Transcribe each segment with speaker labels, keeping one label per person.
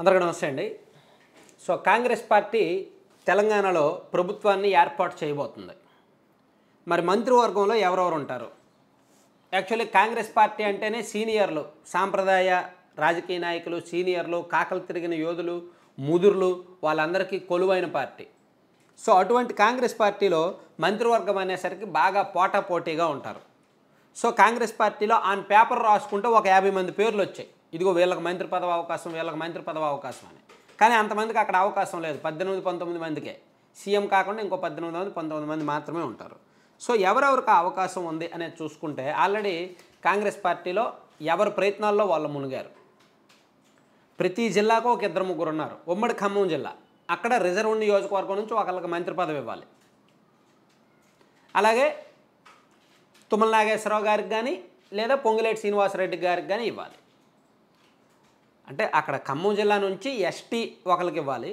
Speaker 1: అందరికీ నమస్తే అండి సో కాంగ్రెస్ పార్టీ తెలంగాణలో ప్రభుత్వాన్ని ఏర్పాటు చేయబోతుంది మరి మంత్రివర్గంలో ఎవరెవరు ఉంటారు యాక్చువల్లీ కాంగ్రెస్ పార్టీ అంటేనే సీనియర్లు సాంప్రదాయ రాజకీయ నాయకులు సీనియర్లు కాకలు తిరిగిన యోధులు ముదురులు వాళ్ళందరికీ కొలువైన పార్టీ సో అటువంటి కాంగ్రెస్ పార్టీలో మంత్రివర్గం అనేసరికి బాగా పోటాపోటీగా ఉంటారు సో కాంగ్రెస్ పార్టీలో ఆన్ పేపర్ రాసుకుంటే ఒక యాభై మంది పేర్లు వచ్చాయి ఇదిగో వీళ్ళకి మంత్రి పదవ అవకాశం వీళ్ళకి మంత్రి పదవ అవకాశం అని కానీ అంతమందికి అక్కడ అవకాశం లేదు పద్దెనిమిది పంతొమ్మిది మందికే సీఎం కాకుండా ఇంకో పద్దెనిమిది మంది పంతొమ్మిది మంది మాత్రమే ఉంటారు సో ఎవరెవరికి అవకాశం ఉంది అనేది చూసుకుంటే ఆల్రెడీ కాంగ్రెస్ పార్టీలో ఎవరి ప్రయత్నాల్లో వాళ్ళు మునిగారు ప్రతి జిల్లాకు ఒక ఇద్దరు ముగ్గురు ఉన్నారు ఉమ్మడి ఖమ్మం జిల్లా అక్కడ రిజర్వ్ నియోజకవర్గం నుంచి ఒకళ్ళకి మంత్రి పదవి ఇవ్వాలి అలాగే తుమ్మల నాగేశ్వరరావు గారికి కానీ లేదా పొంగులేటి శ్రీనివాసరెడ్డి గారికి కానీ ఇవ్వాలి అంటే అక్కడ ఖమ్మం జిల్లా నుంచి ఎస్టీ ఒకరికి ఇవ్వాలి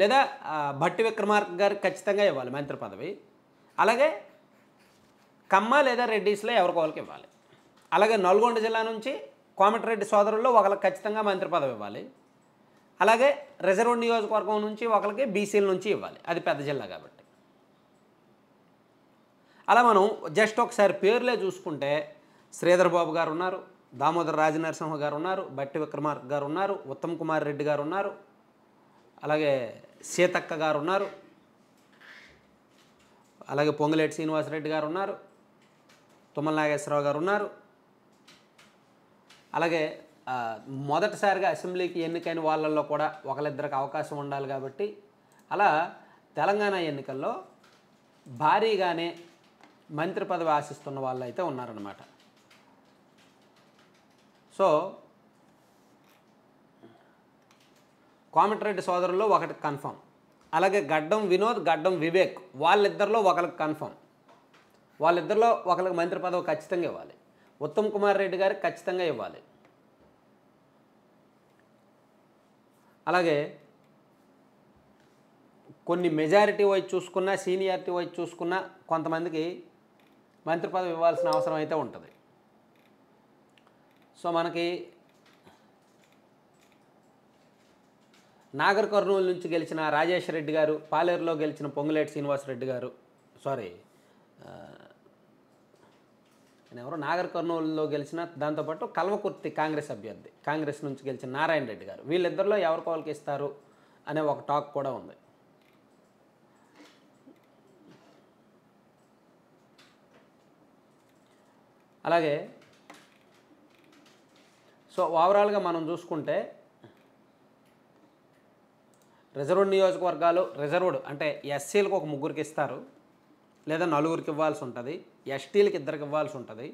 Speaker 1: లేదా భట్టి విక్రమార్క గారికి ఖచ్చితంగా ఇవ్వాలి మంత్రి పదవి అలాగే ఖమ్మ లేదా రెడ్డిస్లో ఎవరికి ఒకరికి ఇవ్వాలి అలాగే నల్గొండ జిల్లా నుంచి కోమటిరెడ్డి సోదరుల్లో ఒకరికి ఖచ్చితంగా మంత్రి పదవి ఇవ్వాలి అలాగే రిజర్వ్ నియోజకవర్గం నుంచి ఒకరికి బీసీల నుంచి ఇవ్వాలి అది పెద్ద జిల్లా కాబట్టి అలా మనం జస్ట్ ఒకసారి పేర్లే చూసుకుంటే శ్రీధర్ బాబు గారు ఉన్నారు దామోదర రాజనరసింహ గారు ఉన్నారు బట్టి విక్రమార్ గారు ఉన్నారు ఉత్తమ్ కుమార్ రెడ్డి గారు ఉన్నారు అలాగే సీతక్క గారు ఉన్నారు అలాగే పొంగులేటి శ్రీనివాసరెడ్డి గారు ఉన్నారు తుమ్మల నాగేశ్వరరావు గారు ఉన్నారు అలాగే మొదటిసారిగా అసెంబ్లీకి ఎన్నికైన వాళ్ళల్లో కూడా ఒకరిద్దరికి అవకాశం ఉండాలి కాబట్టి అలా తెలంగాణ ఎన్నికల్లో భారీగానే మంత్రి పదవి ఆశిస్తున్న వాళ్ళు అయితే ఉన్నారనమాట సో కోమటిరెడ్డి సోదరుల్లో ఒకటి కన్ఫర్మ్ అలాగే గడ్డం వినోద్ గడ్డం వివేక్ వాళ్ళిద్దరిలో ఒకరికి కన్ఫర్మ్ వాళ్ళిద్దరిలో ఒకరికి మంత్రి పదవి ఖచ్చితంగా ఇవ్వాలి ఉత్తమ్ కుమార్ రెడ్డి గారికి ఖచ్చితంగా ఇవ్వాలి అలాగే కొన్ని మెజారిటీ వైజ్ చూసుకున్నా సీనియారిటీ వైజ్ చూసుకున్నా కొంతమందికి మంత్రి పదవి ఇవ్వాల్సిన అవసరం అయితే ఉంటుంది సో మనకి నాగర్ కర్నూలు నుంచి గెలిచిన రాజేష్ రెడ్డి గారు పాలేరులో గెలిచిన పొంగులేటి శ్రీనివాసరెడ్డి గారు సారీ ఎవరు నాగర్ కర్నూలులో గెలిచిన దాంతోపాటు కల్వకుర్తి కాంగ్రెస్ అభ్యర్థి కాంగ్రెస్ నుంచి గెలిచిన నారాయణ రెడ్డి గారు వీళ్ళిద్దరిలో ఎవరు కోవలకి ఇస్తారు అనే ఒక టాక్ కూడా ఉంది అలాగే సో ఓవరాల్గా మనం చూసుకుంటే రిజర్వ్డ్ నియోజకవర్గాలు రిజర్వ్డ్ అంటే ఎస్సీలకు ఒక ముగ్గురికి ఇస్తారు లేదా నలుగురికి ఇవ్వాల్సి ఉంటుంది ఎస్టీలకు ఇద్దరికి ఇవ్వాల్సి ఉంటుంది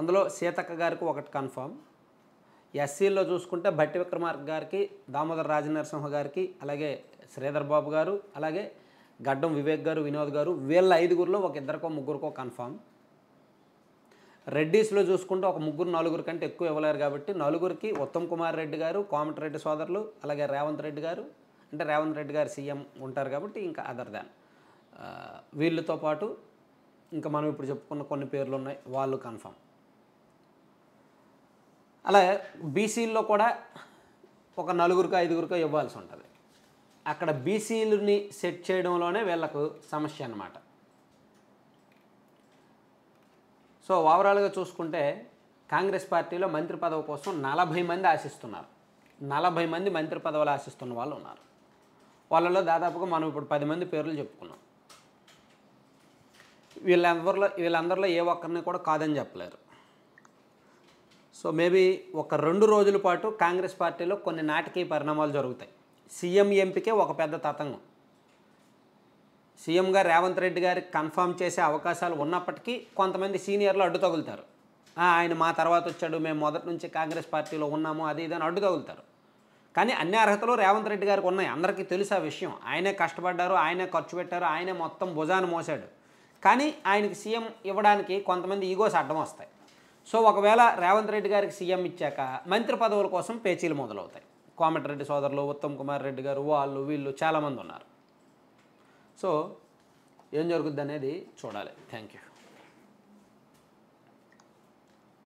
Speaker 1: అందులో సీతక్క గారికి ఒకటి కన్ఫామ్ ఎస్సీల్లో చూసుకుంటే భట్టి విక్రమార్క గారికి దామోదర రాజనరసింహ గారికి అలాగే శ్రీధర్ బాబు గారు అలాగే గడ్డం వివేక్ గారు వినోద్ గారు వీళ్ళ ఐదుగురిలో ఒక ఇద్దరికో ముగ్గురికో కన్ఫామ్ రెడ్డీస్లో చూసుకుంటే ఒక ముగ్గురు నలుగురు కంటే ఎక్కువ ఇవ్వలేరు కాబట్టి నలుగురికి ఉత్తమ్ కుమార్ రెడ్డి గారు కోమటిరెడ్డి సోదరులు అలాగే రేవంత్ రెడ్డి గారు అంటే రేవంత్ రెడ్డి గారు సీఎం ఉంటారు కాబట్టి ఇంకా అదర్ దాన్ వీళ్ళతో పాటు ఇంకా మనం ఇప్పుడు చెప్పుకున్న కొన్ని పేర్లు ఉన్నాయి వాళ్ళు కన్ఫామ్ అలా బీసీల్లో కూడా ఒక నలుగురికి ఐదుగురికో ఇవ్వాల్సి ఉంటుంది అక్కడ బీసీలని సెట్ చేయడంలోనే వీళ్ళకు సమస్య అన్నమాట సో ఓవరాల్గా చూసుకుంటే కాంగ్రెస్ పార్టీలో మంత్రి పదవి కోసం నలభై మంది ఆశిస్తున్నారు నలభై మంది మంత్రి పదవులు ఆశిస్తున్న వాళ్ళు ఉన్నారు వాళ్ళలో దాదాపుగా మనం ఇప్పుడు పది మంది పేర్లు చెప్పుకున్నాం వీళ్ళందరిలో వీళ్ళందరిలో ఏ ఒక్కరిని కూడా కాదని చెప్పలేరు సో మేబీ ఒక రెండు రోజుల పాటు కాంగ్రెస్ పార్టీలో కొన్ని నాటకీయ పరిణామాలు జరుగుతాయి సీఎం ఎంపికే ఒక పెద్ద తతంగం సీఎంగా రేవంత్ రెడ్డి గారికి కన్ఫర్మ్ చేసే అవకాశాలు ఉన్నప్పటికీ కొంతమంది సీనియర్లు అడ్డు తగులుతారు ఆయన మా తర్వాత వచ్చాడు మేము మొదటి నుంచి కాంగ్రెస్ పార్టీలో ఉన్నాము అది ఇదని అడ్డు తగులుతారు కానీ అన్ని అర్హతలు రేవంత్ రెడ్డి గారికి ఉన్నాయి అందరికీ తెలుసు ఆ విషయం ఆయనే కష్టపడ్డారు ఆయనే ఖర్చు పెట్టారు ఆయనే మొత్తం భుజాన్ని మోసాడు కానీ ఆయనకి సీఎం ఇవ్వడానికి కొంతమంది ఈగోస్ అడ్డం వస్తాయి సో ఒకవేళ రేవంత్ రెడ్డి గారికి సీఎం ఇచ్చాక మంత్రి పదవుల కోసం పేచీలు మొదలవుతాయి కోమటిరెడ్డి సోదరులు ఉత్తమ్ కుమార్ రెడ్డి గారు వాళ్ళు వీళ్ళు చాలామంది ఉన్నారు సో ఏం జరుగుద్ది అనేది చూడాలి థ్యాంక్ యూ